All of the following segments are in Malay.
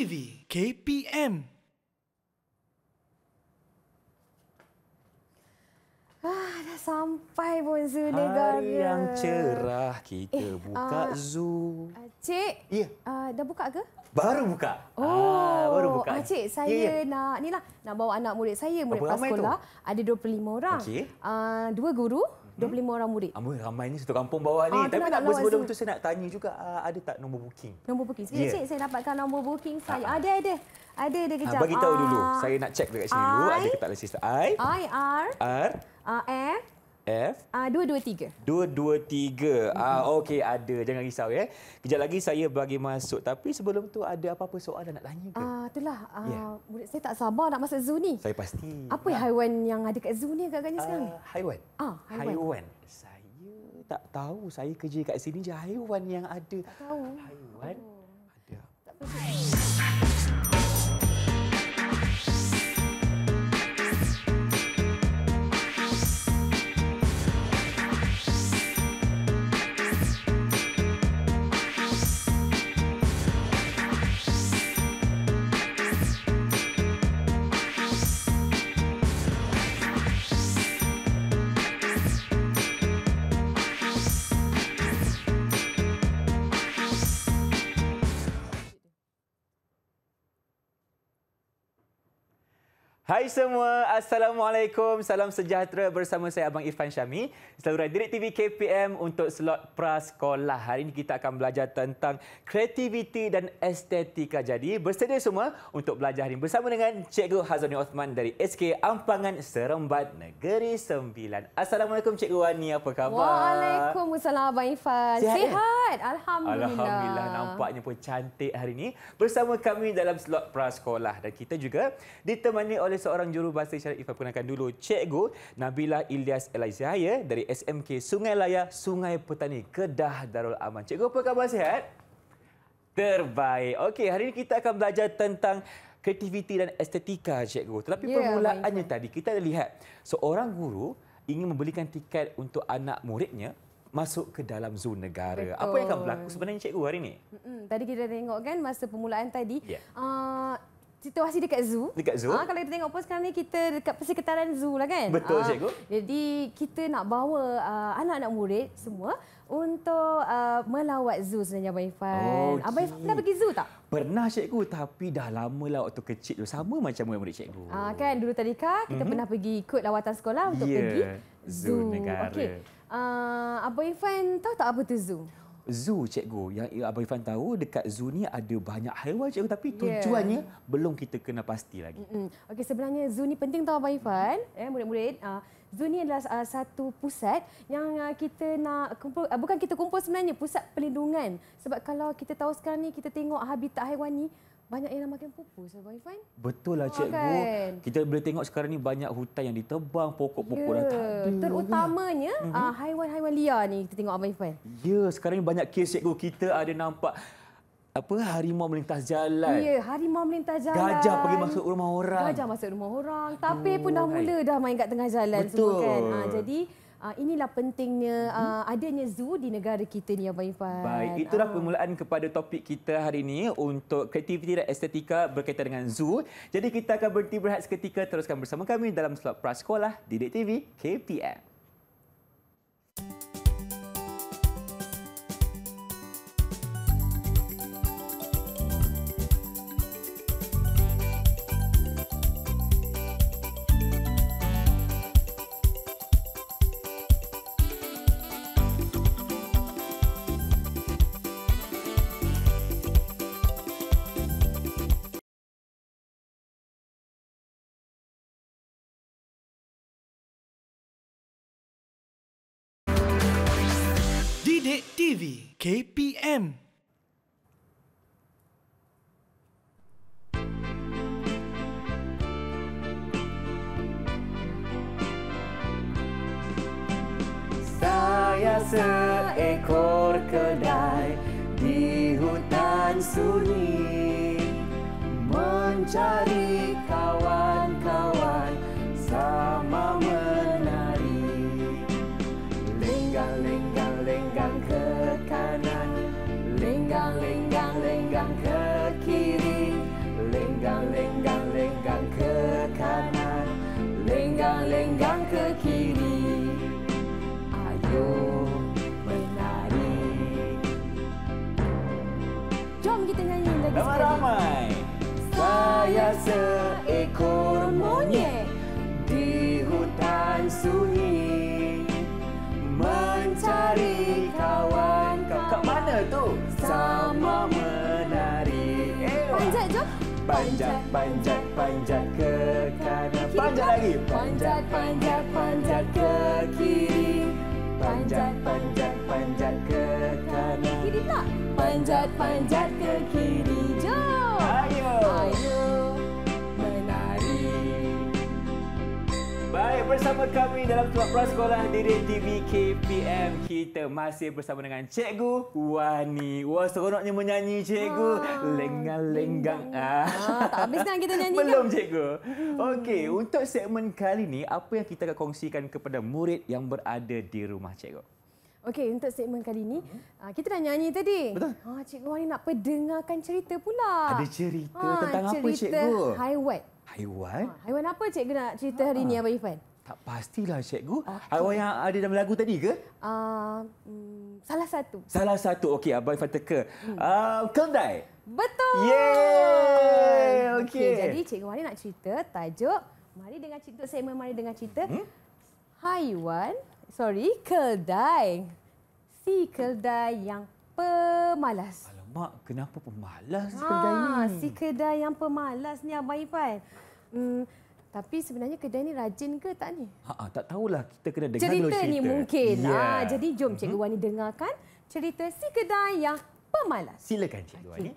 TV KPM. Ah, dah sampai pun zoo Hari negara. Hari yang cerah, kita eh, buka uh, zoo. Cik, yeah. Ya. uh, dah buka ke? Baru buka. Ah, oh, ah, baru buka. Cik, ya, saya yeah, yeah. nak inilah, nak bawa anak murid saya, murid sekolah. Ada 25 orang. Okay. Uh, ah, dua guru hmm? 25 orang murid. Amboi, ramainya satu kampung bawah ni. Ah, Tapi nak apa lah, sebelum tu saya nak tanya juga ah, ada tak nombor booking? Nombor booking. Sekejap yeah. saya dapatkan nombor booking ah, saya. Ah, ada, ada. Ada, ada kejap. Ah, bagi tahu ah, dulu. Saya nak check dekat sini I, dulu ada ke tak lesis. I I R R A F. Ah uh, dua dua tiga. Dua dua tiga. Ah uh, okey ada. Jangan risau ya. Kejap lagi saya bagi masuk. Tapi sebelum tu ada apa-apa soalan nak tanya ke? Ah uh, itulah. Ah ya. uh, yeah. saya tak sabar nak masuk zoo ni. Saya pasti. Apa nah. haiwan yang ada kat zoo ni agaknya uh, ah, sekarang? haiwan. Ah uh, haiwan. haiwan. Saya tak tahu. Saya kerja kat sini je haiwan yang ada. Tak tahu. Haiwan. Oh. Ada. Tak tahu. Hai semua, Assalamualaikum. Salam sejahtera bersama saya Abang Irfan Syami. Saluran Direct TV KPM untuk slot prasekolah. Hari ini kita akan belajar tentang kreativiti dan estetika. Jadi bersedia semua untuk belajar hari ini bersama dengan Cikgu Hazani Osman dari SK Ampangan Serembat Negeri Sembilan. Assalamualaikum Cikgu Wani, apa khabar? Waalaikumsalam Abang Irfan. Sihat? Sihat. Alhamdulillah. Alhamdulillah, nampaknya pun cantik hari ini. Bersama kami dalam slot prasekolah. Dan kita juga ditemani oleh seorang juru jurubahasa syarif Saya perkenalkan dulu Cikgu Nabila Ilyas Elaizahaya dari SMK Sungai Layar, Sungai Petani, Kedah Darul Aman. Cikgu, apa khabar sihat? Terbaik. Okey, hari ini kita akan belajar tentang kreativiti dan estetika, Cikgu. Tetapi yeah, permulaannya tadi, kita ada lihat seorang guru ingin membelikan tiket untuk anak muridnya masuk ke dalam zon negara. Betul. Apa yang akan berlaku sebenarnya, Cikgu, hari ini? Tadi kita tengok kan masa permulaan tadi. Yeah. Ya situasi dekat zoo. Dekat zoo. Ha, kalau kita tengok pun sekarang ni kita dekat persekitaran zoo lah kan. Betul ha, cikgu. Jadi kita nak bawa uh, anak-anak murid semua untuk uh, melawat zoo sebenarnya Abang Ifan. Okay. Abang Ifan pernah pergi zoo tak? Pernah cikgu tapi dah lama lah waktu kecil tu. Sama macam murid-murid cikgu. Ha, kan dulu tadi kita mm-hmm. pernah pergi ikut lawatan sekolah untuk yeah. pergi zoo. zoo negara. Okay. Uh, Abang Ifan tahu tak apa tu zoo? zoo cikgu yang Abang Ifan tahu dekat zoo ni ada banyak haiwan cikgu tapi ya. tujuannya belum kita kena pasti lagi. Mm-hmm. Okey sebenarnya zoo ni penting tau Abang Ifan ya eh, murid-murid uh, zoo ni adalah uh, satu pusat yang uh, kita nak kumpul uh, bukan kita kumpul sebenarnya pusat perlindungan sebab kalau kita tahu sekarang ni kita tengok habitat haiwan ni banyak yang makin pupus, Abang Ifan. Betul lah, oh, Cikgu. Oh, kan? Kita boleh tengok sekarang ni banyak hutan yang ditebang, pokok-pokok yeah. dah ya. tak ada. Lah. Terutamanya uh-huh. haiwan-haiwan liar ni kita tengok, Abang Ifan. Ya, yeah, sekarang ni banyak kes, Cikgu. Kita ada nampak apa harimau melintas jalan. Ya, yeah, harimau melintas jalan. Gajah pergi masuk rumah orang. Gajah masuk rumah orang. Tapi oh, pun dah kan? mula dah main kat tengah jalan Betul. semua kan. Ha, jadi, uh, inilah pentingnya uh, adanya zoo di negara kita ni Abang Ipan. Baik, itulah uh. permulaan kepada topik kita hari ini untuk kreativiti dan estetika berkaitan dengan zoo. Jadi kita akan berhenti berhenti seketika teruskan bersama kami dalam slot Prasekolah di TV KPM. Him. Saya seekor kedai di hutan sunyi mencari. seekor monyet di hutan sunyi mencari kawan kau kat mana tu sama menari eh, panjat jom panjat panjat panjat ke kanan panjat lagi panjat panjat panjat ke kiri panjat panjat panjat ke kanan kiri pula panjat panjat ke kiri jo. bersama kami dalam Tuan Pro Sekolah Diri TV KPM. Kita masih bersama dengan Cikgu Wani. Wah, seronoknya menyanyi, Cikgu. Ah, Lenggang-lenggang. Ah, tak habis kan kita nyanyi. Belum, Cikgu. Hmm. Okey, untuk segmen kali ini, apa yang kita akan kongsikan kepada murid yang berada di rumah, Cikgu? Okey, untuk segmen kali ini, uh hmm. ah, kita dah nyanyi tadi. Betul. Ha, Cikgu Wani nak pendengarkan cerita pula. Ada cerita ha, tentang cerita apa, Cikgu? Cerita Haiwan. Haiwan? haiwan apa Cikgu nak cerita hari ha. ini, Abang Ifan? Tak pastilah cikgu. Okay. Awak yang ada dalam lagu tadi ke? Uh, mm, salah satu. Salah satu. Okey, Abang Ifan teka. Hmm. Uh, ah, Kendai. Betul. Yeay. Okey. Okay, jadi cikgu Mari nak cerita tajuk Mari dengan cerita segmen Mari dengan cerita. Hmm? Haiwan, sorry, Kendai. Si Kendai yang pemalas. Alamak, kenapa pemalas ha, si ah, Kendai ni? Si Kendai yang pemalas ni Abang Ifan. Hmm, tapi sebenarnya kedai ni rajin ke tak ni? Ha, ha tak tahulah kita kena dengar cerita. Cerita ni mungkin. Ah, yeah. Ha, jadi jom Cikgu mhm. Wani dengarkan cerita si kedai yang pemalas. Silakan Cikgu okay. Wani.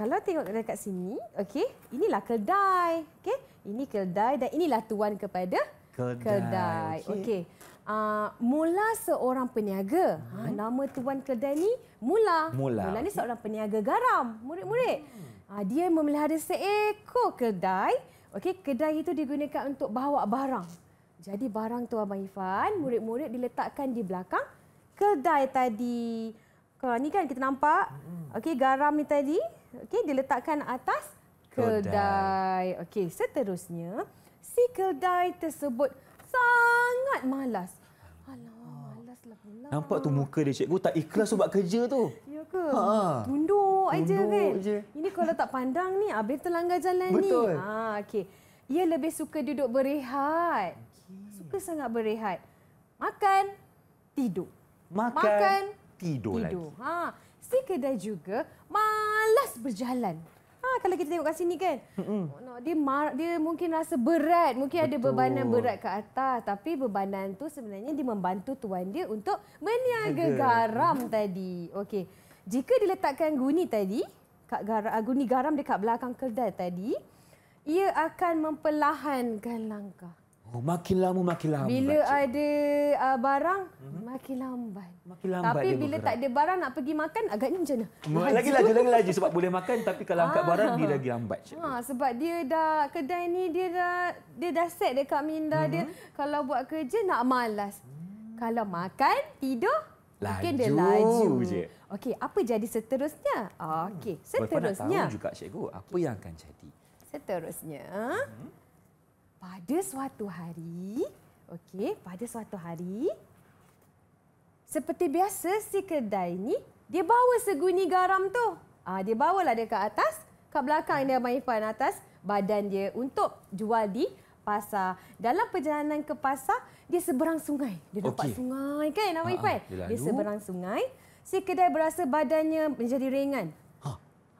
Kalau tengok dekat sini, okay, inilah kedai. okay, ini kedai dan inilah tuan kepada kedai. kedai. Okey. Okay. Uh, ah, mula seorang peniaga. Hmm. Ha, nama tuan kedai ni Mula. Mula, mula ni seorang peniaga garam, murid-murid. Hmm. Ha, dia memelihara seekor kedai. Okey, kedai itu digunakan untuk bawa barang. Jadi barang tu Abang Ifan, murid-murid diletakkan di belakang kedai tadi. Kau ni kan kita nampak. Okey, garam ni tadi, okey diletakkan atas kedai. Okey, seterusnya si kedai tersebut sangat malas. Alah, ah. malaslah pula. Nampak tu muka dia cikgu tak ikhlas buat kerja tu dia ke? Ha. Tunduk aja kan. Je. Ini kalau tak pandang ni habis terlanggar jalan ni. Betul. Ha okey. Ia lebih suka duduk berehat. Suka sangat berehat. Makan, tidur. Makan, Makan tidur, tidur lagi. Ha, si kedai juga malas berjalan. Ha kalau kita tengok kat sini kan. Mm-mm. Dia mar- dia mungkin rasa berat, mungkin Betul. ada bebanan berat ke atas, tapi bebanan tu sebenarnya dia membantu tuan dia untuk meniaga Aga. garam tadi. Okey. Jika diletakkan guni tadi, kat ah, guni garam dekat belakang kedai tadi, ia akan mempelahankan langkah. Oh, makin lama makin lambat. Bila ada uh, barang, hmm? makin lambat. Makin lambat tapi bila bergerak. tak ada barang nak pergi makan, agaknya macam mana? Ha, lagi laju, lagi laju. Sebab boleh makan tapi kalau angkat ah. barang, dia lagi lambat. Ha, sebab dia dah, kedai ni dia dah, dia dah set dekat minda hmm. dia. Mhm. Kalau buat kerja, nak malas. Hmm. Kalau makan, tidur, Laju Mungkin dia laju je. Okey, apa jadi seterusnya? Ah, Okey, hmm. seterusnya. Boleh tahu juga, Cikgu, apa yang akan jadi? Seterusnya, hmm. pada suatu hari, okey, pada suatu hari, seperti biasa si kedai ni dia bawa seguni garam tu. Ah, dia bawalah dia ke atas, ke belakang dia main fan atas badan dia untuk jual di pasar. Dalam perjalanan ke pasar, dia seberang sungai. Dia okay. nampak sungai kan, Abang ah, Ipan? Dia, dia seberang sungai. Si kedai berasa badannya menjadi ringan. Ha.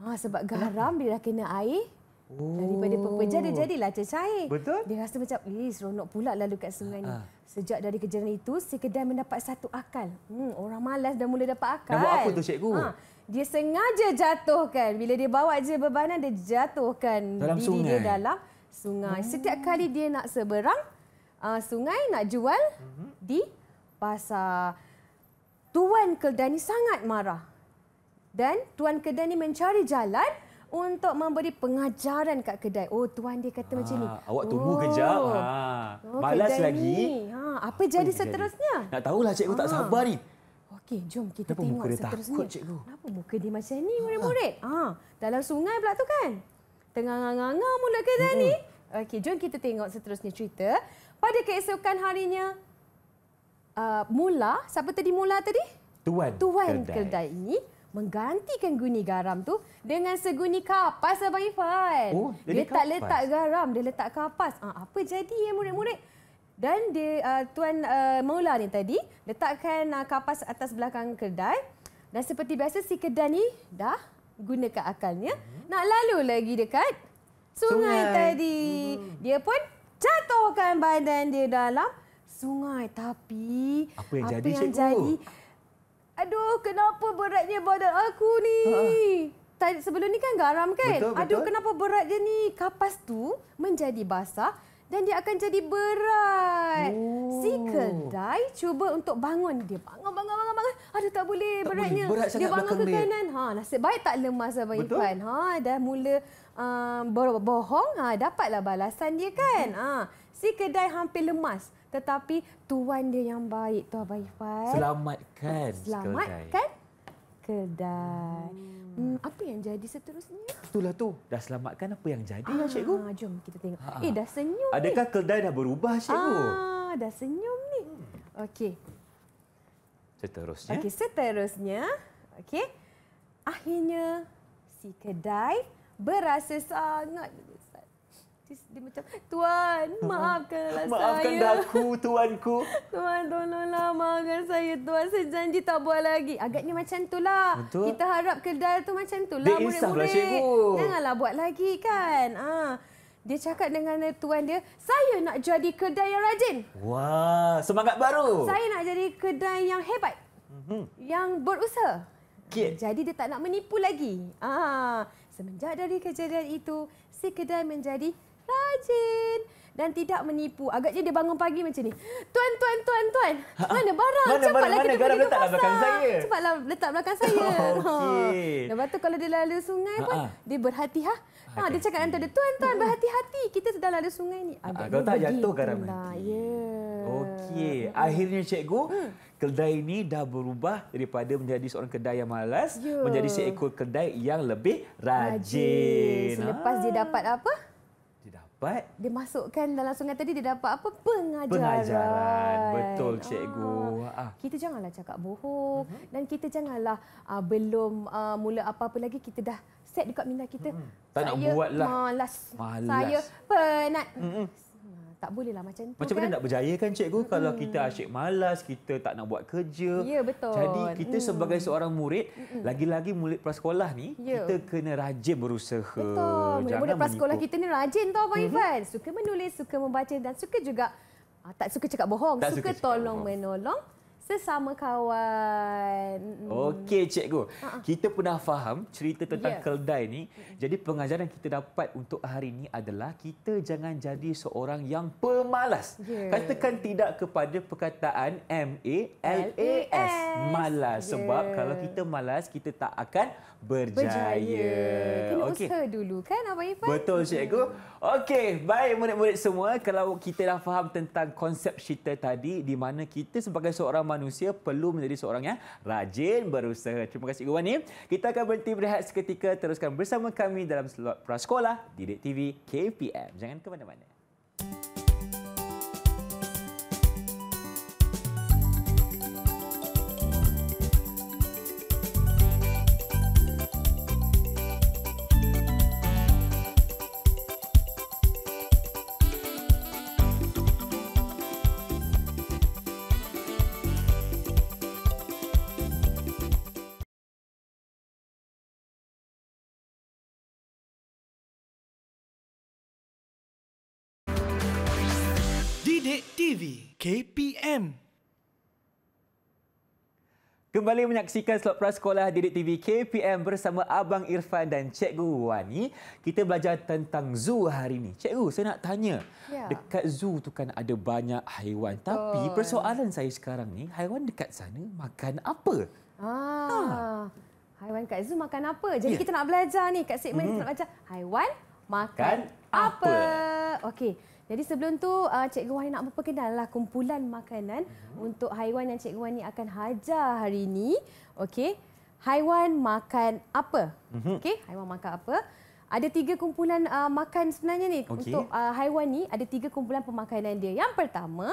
Ha, sebab garam bila kena air, Oh. Daripada pepeja dia jadilah cecair. Betul. Dia rasa macam, eh seronok pula lalu kat sungai ha. ni. Ah. Sejak dari kejadian itu, si kedai mendapat satu akal. Hmm, orang malas dah mula dapat akal. Dah buat apa tu cikgu? Ha. Dia sengaja jatuhkan. Bila dia bawa je bebanan, dia jatuhkan dalam diri sungai. dia dalam sungai. Hmm. Setiap kali dia nak seberang uh, sungai nak jual hmm. di pasar. Tuan Keldani sangat marah. Dan Tuan Keldani mencari jalan untuk memberi pengajaran kat kedai. Oh, tuan dia kata ha, macam ni. Ah, awak tunggu oh. kejap. Ah, ha. Oh, Balas lagi. Ha, apa jadi seterusnya? Jadi? Nak tahulah cikgu ha. tak ah. sabar ni. Okey, jom kita Kenapa tengok muka dia seterusnya. Takut, cikgu. Kenapa muka dia macam ni, murid-murid? Ha. ha. Dalam sungai pula tu kan? tengah nganga mula kerja mm-hmm. ni. Okey, jom kita tengok seterusnya cerita. Pada keesokan harinya, uh, Mula, siapa tadi Mula tadi? Tuan, Tuan Kedai. Kedai ini menggantikan guni garam tu dengan seguni kapas Abang Ifan. Oh, dia dia tak letak garam, dia letak kapas. Uh, apa jadi ya murid-murid? Dan dia, uh, Tuan uh, Maula ni tadi letakkan uh, kapas atas belakang kedai. Dan seperti biasa si kedai ni dah gunakan akalnya hmm nak lalu lagi dekat sungai, sungai. tadi. hmm Dia pun jatuhkan badan dia dalam sungai tapi apa yang apa jadi yang Jadi, aduh kenapa beratnya badan aku ni? Ha, ha. Tadi sebelum ni kan garam kan? Betul, betul. Aduh kenapa berat je ni? Kapas tu menjadi basah dan dia akan jadi berat. Si oh. kedai cuba untuk bangun dia bangun bangun bangun bangun. Aduh tak boleh tak beratnya. Boleh. Berat dia bangun ke kanan. Ha nasib baik tak lemas abang Betul? Ipan. Ha dah mula um, bohong ha dapatlah balasan dia kan. Ha si kedai hampir lemas tetapi tuan dia yang baik tu abang Ipan. Selamatkan Selamatkan kedai. Hmm. hmm, apa yang jadi seterusnya? Itulah tu. Dah selamatkan apa yang jadi ya, cikgu? Ha, jom kita tengok. Ha. Eh, dah senyum Adakah ni. kedai dah berubah, cikgu? Ah, dah senyum ni. Hmm. Okey. Seterusnya. Okey, seterusnya. Okey. Akhirnya si kedai berasa sangat dia macam tuan ha, ha. maafkanlah maafkan saya maafkan aku tuanku tuan tolonglah maafkan saya tuan saya janji tak buat lagi agaknya macam itulah Betul. kita harap kedai tu macam itulah murid-murid janganlah buat lagi kan ah ha. Dia cakap dengan tuan dia, saya nak jadi kedai yang rajin. Wah, semangat baru. Saya nak jadi kedai yang hebat. Mm-hmm. Yang berusaha. Okay. Jadi dia tak nak menipu lagi. Ah, semenjak dari kejadian itu, si kedai menjadi rajin dan tidak menipu. Agaknya dia bangun pagi macam ni. Tuan, tuan, tuan, tuan. Ha? ha. Mana barang? Mana, Cepatlah mana, kita mana, pergi ke pasar. Belakang saya. Lah. Cepatlah letak belakang saya. Oh, okay. ha. Lepas tu kalau dia lalu sungai ha, pun, Ha-ha. dia berhati ha. Ha, dia cakap antara dia, tuan, tuan, berhati-hati. Kita sedang lalu sungai ni. Ha, Agaknya Kau tak jatuh garam mati. Lah. Ya. Yeah. Okey. Hmm. Akhirnya cikgu, hmm. Kedai ini dah berubah daripada menjadi seorang kedai yang malas yeah. menjadi seekor kedai yang lebih rajin. rajin. Selepas ha. dia dapat apa? dapat dia masukkan dalam sungai tadi dia dapat apa pengajaran pengajaran betul ah, cikgu ah. Ah. kita janganlah cakap bohong uh-huh. dan kita janganlah ah, belum ah, mula apa-apa lagi kita dah set dekat minda kita uh tak saya nak buatlah malas. malas saya penat uh tak bolehlah macam tu macam kan. Macam nak berjaya kan cikgu hmm kalau kita asyik malas, kita tak nak buat kerja. Ya betul. Jadi kita mm. sebagai seorang murid, mm lagi-lagi murid prasekolah ni, yeah. kita kena rajin berusaha. Betul. Murid prasekolah kita ni rajin tau Abang mm-hmm. Ivan. mm Suka menulis, suka membaca dan suka juga uh, tak suka cakap bohong, tak suka, suka cakap tolong bohong. menolong sesama kawan. Okey cikgu. Uh-uh. Kita pernah faham cerita tentang yeah. keldai ni. Jadi pengajaran kita dapat untuk hari ini adalah kita jangan jadi seorang yang pemalas. Yeah. Katakan tidak kepada perkataan M A L A S. Malas sebab kalau kita malas kita tak akan berjaya. berjaya. Okey. Usaha dulu kan Abang Ifan? Betul cikgu. Yeah. Okey, baik murid-murid semua, kalau kita dah faham tentang konsep cerita tadi di mana kita sebagai seorang manusia manusia perlu menjadi seorang yang rajin berusaha. Terima kasih Cikgu Wani. Kita akan berhenti berehat seketika. Teruskan bersama kami dalam slot prasekolah di TV KPM. Jangan ke mana-mana. Sidik TV KPM Kembali menyaksikan slot prasekolah Didik TV KPM bersama Abang Irfan dan Cikgu Wani. Kita belajar tentang zoo hari ini. Cikgu, saya nak tanya. Ya. Dekat zoo tu kan ada banyak haiwan. Betul. Tapi persoalan saya sekarang ni, haiwan dekat sana makan apa? Ah, ha. Haiwan kat zoo makan apa? Jadi ya. kita nak belajar ni kat segmen hmm. kita nak belajar haiwan makan, makan apa? apa? Okey. Jadi sebelum tu uh, Cikgu Wani nak memperkenalkan lah kumpulan makanan mm-hmm. untuk haiwan yang Cikgu Wani akan hajar hari ini. Okey. Haiwan makan apa? Mm-hmm. Okey, haiwan makan apa? Ada tiga kumpulan uh, makan sebenarnya ni okay. untuk uh, haiwan ni ada tiga kumpulan pemakanan dia. Yang pertama,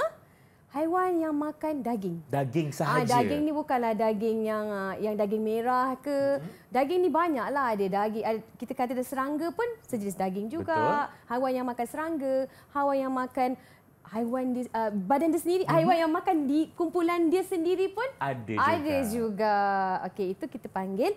haiwan yang makan daging. Daging ah, sahaja. Ha, daging ni bukanlah daging yang ah, yang daging merah ke. Mm-hmm. Daging ni banyaklah. Ada daging kita kata ada serangga pun sejenis daging juga. Betul. Haiwan yang makan serangga, haiwan yang makan haiwan di, uh, ah, badan dia sendiri, mm-hmm. haiwan yang makan di kumpulan dia sendiri pun ada juga. Ada juga. Okey, itu kita panggil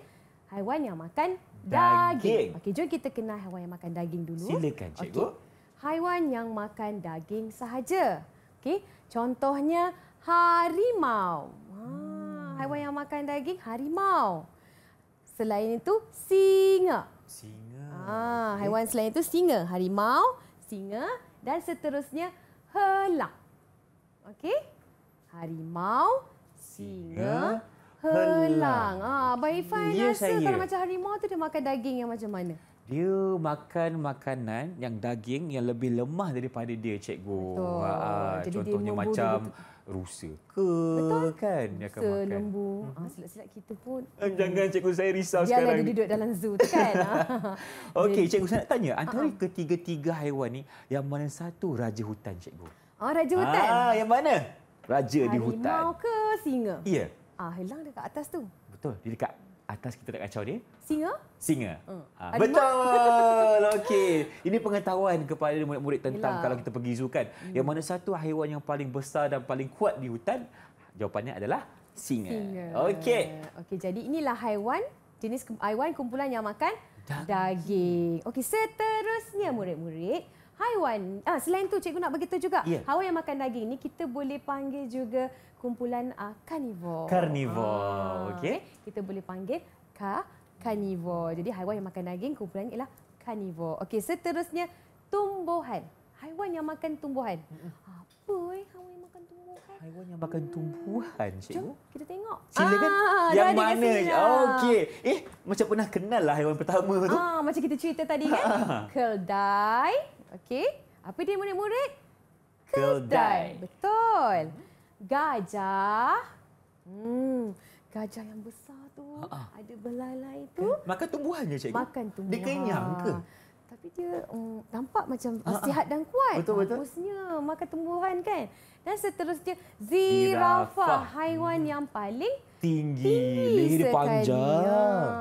haiwan yang makan daging. daging. Okey, jom kita kenal haiwan yang makan daging dulu. Silakan, cikgu. Okay. Haiwan yang makan daging sahaja. Okey. Contohnya harimau. Ha, haiwan yang makan daging harimau. Selain itu singa. Singa. Ha, haiwan selain itu singa, harimau, singa dan seterusnya helang. Okey? Harimau, singa, helang. Ah, ha, Abang Ifan rasa kalau macam harimau tu dia makan daging yang macam mana? dia makan makanan yang daging yang lebih lemah daripada dia cikgu. Ha, ha contohnya macam itu. rusa ke Betul. kan rusa, dia akan makan. Rusa lembu. Ha, mm-hmm. ah, Selak-selak kita pun. Eh, jangan cikgu saya risau Biarlah sekarang. Dia ada duduk dalam zoo tu kan. Okey cikgu saya nak tanya ah, antara uh-huh. ketiga-tiga haiwan ni yang mana satu raja hutan cikgu? Ah raja hutan. Ah yang mana? Raja Harimau di hutan. Harimau ke singa? Ya. Yeah. Ah helang dekat atas tu. Betul. Dia dekat atas kita tak kacau dia. Singa? Singa. Hmm. Ha, betul. Okey. Ini pengetahuan kepada murid-murid tentang Yelah. kalau kita pergi zoo kan, hmm. yang mana satu haiwan yang paling besar dan paling kuat di hutan? Jawapannya adalah singa. singa. Okey. Okey, jadi inilah haiwan jenis haiwan kumpulan yang makan daging. daging. Okey, seterusnya murid-murid haiwan. Ah selain tu cikgu nak beritahu juga. Yeah. Hawa yang makan daging ini kita boleh panggil juga kumpulan ah carnivore. Carnivore. Ah. Okey. Eh, kita boleh panggil ka carnivore. Jadi haiwan yang makan daging kumpulan ialah carnivore. Okay. seterusnya tumbuhan. Haiwan yang makan tumbuhan. Apa eh haiwan yang makan tumbuhan? Haiwan yang makan tumbuhan, cikgu. Jom, kita tengok. Silakan. Ah, yang mana? Lah. Okay. Eh, macam pernah kenal lah haiwan pertama tu. Ah, macam kita cerita tadi kan. Keldai. Okey. Apa dia murid-murid? Kedai. Betul. Gajah. Hmm. Gajah yang besar tu. Ha-ha. Ada belalai tu. Kan? Makan tumbuhannya, cikgu? Makan tumbuhan. Dia kenyang ke? Tapi dia um, nampak macam ah, Ha-ha. sihat dan kuat. Betul-betul. Bagusnya. Makan tumbuhan kan? Dan seterusnya, zirafa, Haiwan hmm. yang paling tinggi. tinggi. Leher panjang.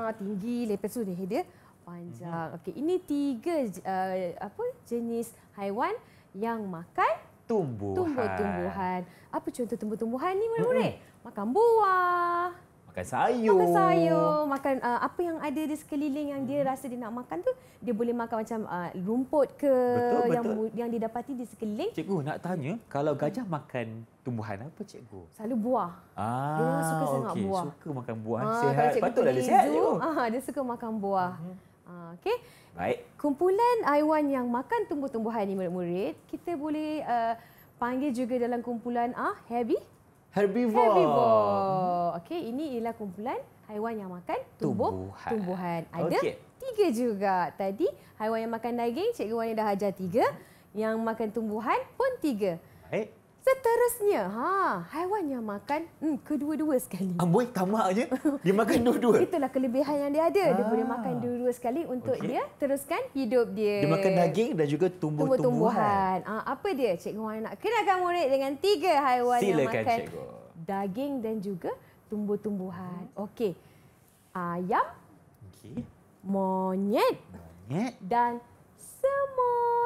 Ya, tinggi. Lepas tu leher dia panjang. Mm-hmm. Okey, ini tiga uh, apa jenis haiwan yang makan tumbuhan. Tumbuh-tumbuhan. Apa contoh tumbuh-tumbuhan ni, murid-murid? Mm-hmm. Makan buah. Makan sayur. Makan sayur. Makan uh, apa yang ada di sekeliling yang dia mm. rasa dia nak makan tu. Dia boleh makan macam uh, rumput ke. Betul, yang, betul. Yang didapati di sekeliling. Cikgu nak tanya. Kalau gajah hmm. makan tumbuhan apa cikgu? Selalu buah. Ah, dia suka okay. sangat buah. Suka makan buah. Ah, sehat. Patutlah dia sehat Ah, dia suka makan buah. Hmm. Ah, okey. Baik. Kumpulan haiwan yang makan tumbuh-tumbuhan ini murid-murid, kita boleh uh, panggil juga dalam kumpulan ah uh, herbie. Herbivore. Herbivore. Okey, ini ialah kumpulan haiwan yang makan tumbuh, tumbuhan. tumbuhan. Ada okay. tiga juga. Tadi haiwan yang makan daging, cikgu Wani dah ajar tiga. Yang makan tumbuhan pun tiga. Baik. Seterusnya, ha, haiwan yang makan hmm, kedua-dua sekali. Amboi, ah, tamak je. Dia makan dua-dua. Itulah kelebihan yang dia ada. Ah. Dia boleh ah. makan dua-dua sekali untuk okay. dia teruskan hidup dia. Dia makan daging dan juga tumbuh-tumbuhan. tumbuh Ha, ah, apa dia, Cikgu Wan nak kenalkan murid dengan tiga haiwan Silakan, yang makan Cikgu. daging dan juga tumbuh-tumbuhan. Okey. Ayam. Okey. Monyet. Monyet. Dan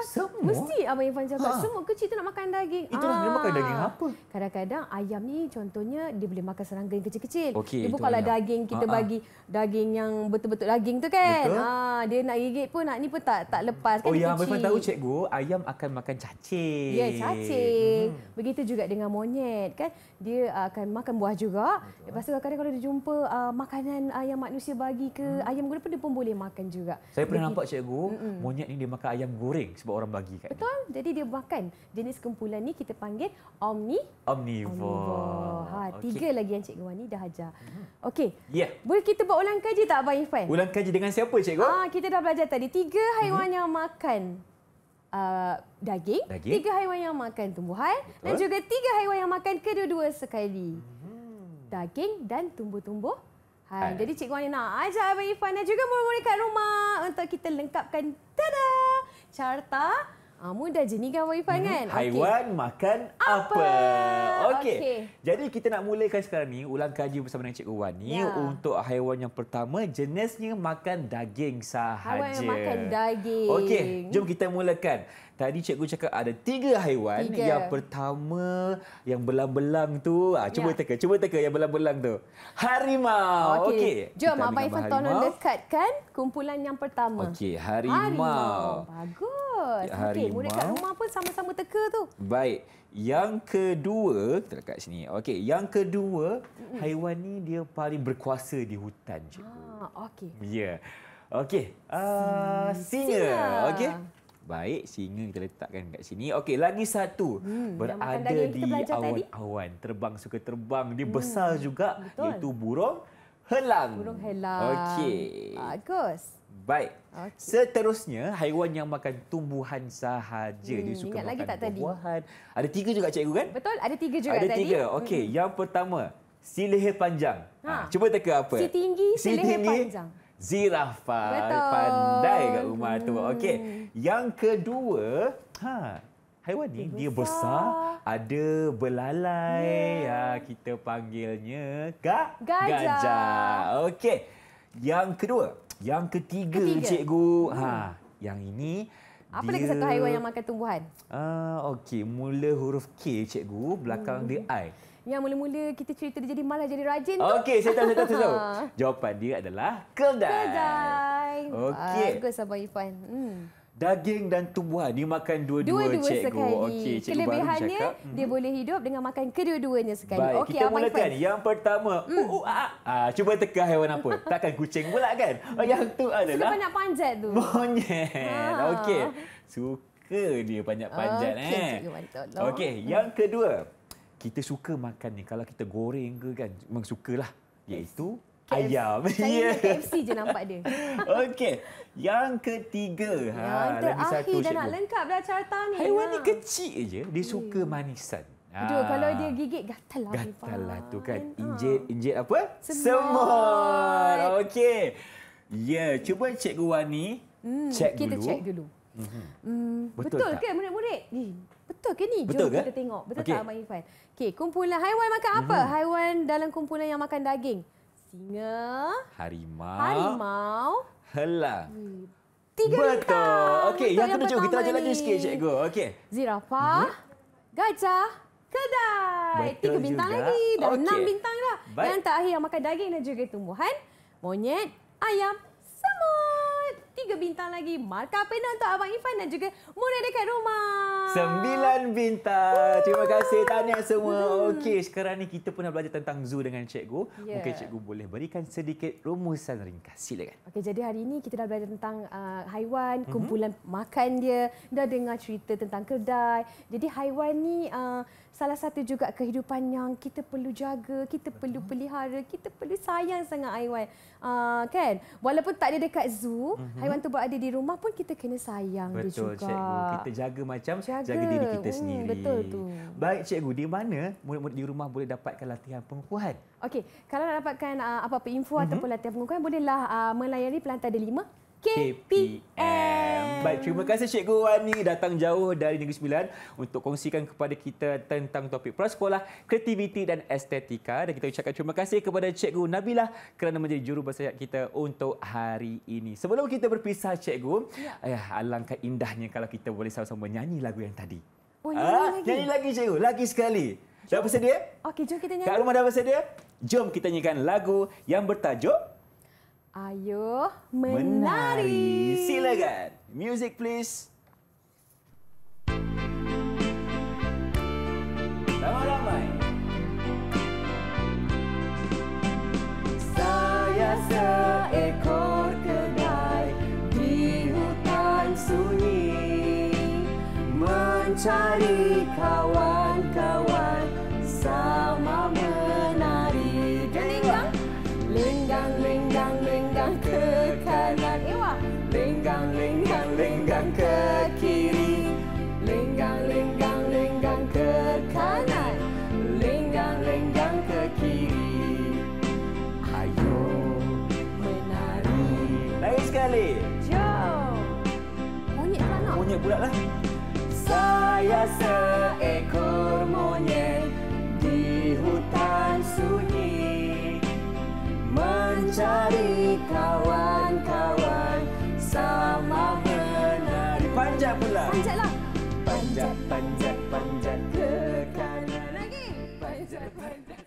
semua? Mesti Abang Irfan cakap. Ha. Semua kecil tu nak makan daging. Itulah ha. dia makan ah. daging apa? Kadang-kadang ayam ni contohnya dia boleh makan serangga yang kecil-kecil. Okay, dia bukanlah daging kita ha, ha. bagi daging yang betul-betul daging tu kan. Betul? Ha. Dia nak gigit pun nak ni pun tak tak lepas. Kan oh ya Abang Irfan tahu cikgu ayam akan makan cacing. Ya cacing. Hmm. Begitu juga dengan monyet kan. Dia akan makan buah juga. Betul. Lepas tu kadang-kadang kalau dia jumpa uh, makanan ayam ah, manusia bagi ke hmm. ayam guna pun dia pun boleh makan juga. Saya pernah Begitu. nampak cikgu Mm-mm. monyet ni dia makan ayam goreng sebab orang bagi kan. Betul. Jadi dia makan jenis kumpulan ni kita panggil omni omnivore. Ha, tiga lagi yang cikgu Wani dah ajar. Mhm. Okey. Yeah. Boleh kita buat ulang kaji tak Abang Irfan? Ulang kaji dengan siapa cikgu? Ah, kita dah belajar tadi tiga haiwan uh yang makan uh, daging, daging, tiga haiwan yang makan tumbuhan Betul. dan juga tiga haiwan yang makan kedua-dua sekali. uh Daging dan tumbuh-tumbuh. Ha, Hai. Jadi Cikgu Wani nak ajak Abang Irfan dan juga murid-murid kat rumah untuk kita lengkapkan. Tadaa! carta. Ah, mudah je ni kan Wan hmm. kan? Haiwan okay. makan apa? apa? Okey. Okay. Jadi kita nak mulakan sekarang ni ulang kaji bersama dengan Cikgu Wan ni ya. untuk haiwan yang pertama jenisnya makan daging sahaja. Haiwan yang makan daging. Okey, jom kita mulakan. Tadi cikgu cakap ada tiga haiwan. Tiga. Yang pertama yang belang-belang tu. Ah, cuba ya. teka, cuba teka yang belang-belang tu. Harimau. Okey. Okay. Jom Kita Abang Ivan tolong dekatkan kumpulan yang pertama. Okey, harimau. harimau. Bagus. Harimau. Ya, okey, murid kat rumah pun sama-sama teka tu. Baik. Yang kedua, kita dekat sini. Okey, yang kedua, mm-hmm. haiwan ni dia paling berkuasa di hutan, cikgu. Ah, okey. Ya. Yeah. Okey. Uh, singa. singa. Okey baik sehingga kita letakkan kat sini okey lagi satu hmm, berada di awan-awan terbang suka terbang dia hmm. besar juga Betul. iaitu burung helang burung helang okey bagus baik okay. seterusnya haiwan yang makan tumbuhan sahaja hmm, dia suka makan lagi tak buah-buahan ada tiga juga cikgu kan betul ada tiga juga ada tadi ada tiga hmm. okey hmm. yang pertama si leher panjang ha. cuba teka apa si tinggi si, si leher tinggi. panjang Zirafah pandai kat rumah tu. Hmm. Okey. Yang kedua, ha, haiwan ni dia, dia besar. ada belalai. Yeah. Ya, kita panggilnya ga gajah. gajah. Okey. Yang kedua, yang ketiga, ketiga. cikgu. Ha, hmm. yang ini apa dia, lagi satu haiwan yang makan tumbuhan? uh, okey, mula huruf K cikgu, belakang hmm. dia I yang mula-mula kita cerita dia jadi malah jadi rajin okay, tu. Okey, saya tahu, saya tahu, saya tahu. Ha. Jawapan dia adalah kedai. Kedai. Okey. Bagus Abang Ifan. Hmm. Daging dan tumbuhan, dia makan dua-dua, dua-dua Sekali. Okay, cikgu Kelebihannya, baru hmm. cakap. dia boleh hidup dengan makan kedua-duanya sekali. Baik, okay, kita mulakan. Ifan. Yang pertama, mm. uh, uh, uh, uh, cuba teka haiwan apa. Takkan kucing pula kan? Yang tu adalah... Suka banyak panjat tu. Monyet. Ha. Okey. Suka dia banyak panjat. Okey, eh. Cikgu, okay, yang kedua. Mm kita suka makan ni kalau kita goreng ke kan memang sukalah iaitu KFC. ayam. Saya yeah. KFC je nampak dia. Okey. Yang ketiga. Yang ha, terakhir lagi satu, dah nak lengkap dah carta ni. Haiwan ni ha. kecil je. Dia yeah. Hmm. suka manisan. Aduh, ha. kalau dia gigit, gatal lah. Gatal lah tu kan. injet ha. injit apa? Semut. Semut. Okey. Ya, yeah. cuba Cikgu Wani hmm, cek kita dulu. Kita cek dulu. Mm-hmm. Betul, betul tak? ke murid-murid? betul ke ni? Betul Jom ke? kita tengok. Betul okay. tak Amat Irfan? Okey, kumpulan haiwan makan apa? Mhm. Haiwan dalam kumpulan yang makan daging. Singa. Harimau. Harimau. Hela. Hmm, tiga Betul. Betul. Okey, yang, yang kedua kita lanjut lagi sikit, cikgu. Okey. Zirafah. Mhm. Gajah. Kedai. Betul Tiga bintang juga. lagi. dan okay. enam bintang dah. Baik. Yang terakhir yang makan daging dan juga tumbuhan. Monyet. Ayam tiga bintang lagi. Markah pena untuk Abang Ifan dan juga Munir dekat rumah. Sembilan bintang. Woo. Terima kasih. Tahniah semua. Okey, sekarang ni kita pun belajar tentang zoo dengan cikgu. Yeah. Mungkin cikgu boleh berikan sedikit rumusan ringkas. Silakan. Okey, jadi hari ini kita dah belajar tentang uh, haiwan, mhm. kumpulan mm -hmm. makan dia. Dah dengar cerita tentang kedai. Jadi haiwan ni... Uh, salah satu juga kehidupan yang kita perlu jaga, kita Betul. perlu pelihara, kita perlu sayang sangat haiwan. Uh, kan? Walaupun tak ada dekat zoo, uh-huh. haiwan tu berada di rumah pun kita kena sayang Betul, dia juga. Betul, Cikgu. Kita jaga macam jaga, jaga diri kita hmm, sendiri. Betul tu. Baik, Cikgu. Di mana murid-murid di rumah boleh dapatkan latihan penguatan? Okey, kalau nak dapatkan uh, apa-apa info uh-huh. ataupun latihan penguatan, bolehlah uh, melayari pelantar Delima. KPM. Baik, terima kasih Cikgu Wani datang jauh dari Negeri Sembilan untuk kongsikan kepada kita tentang topik prasekolah, kreativiti dan estetika. Dan kita ucapkan terima kasih kepada Cikgu Nabilah kerana menjadi juru bahasa kita untuk hari ini. Sebelum kita berpisah Cikgu, ya. eh, alangkah indahnya kalau kita boleh sama-sama nyanyi lagu yang tadi. Oh, ah, lagi. Nyanyi lagi Cikgu, lagi sekali. Jom. Dah bersedia? Okey, jom kita nyanyi. Kak Rumah dah bersedia? Jom kita nyanyikan lagu yang bertajuk... Ayuh menari. menari. Silakan. Music please. Selamat malam. ada seekor monyet di hutan sunyi mencari kawan-kawan sama menari. Panjat pula. Panjatlah. Panjat, panjat, panjat ke kanan lagi. Panjat, panjat.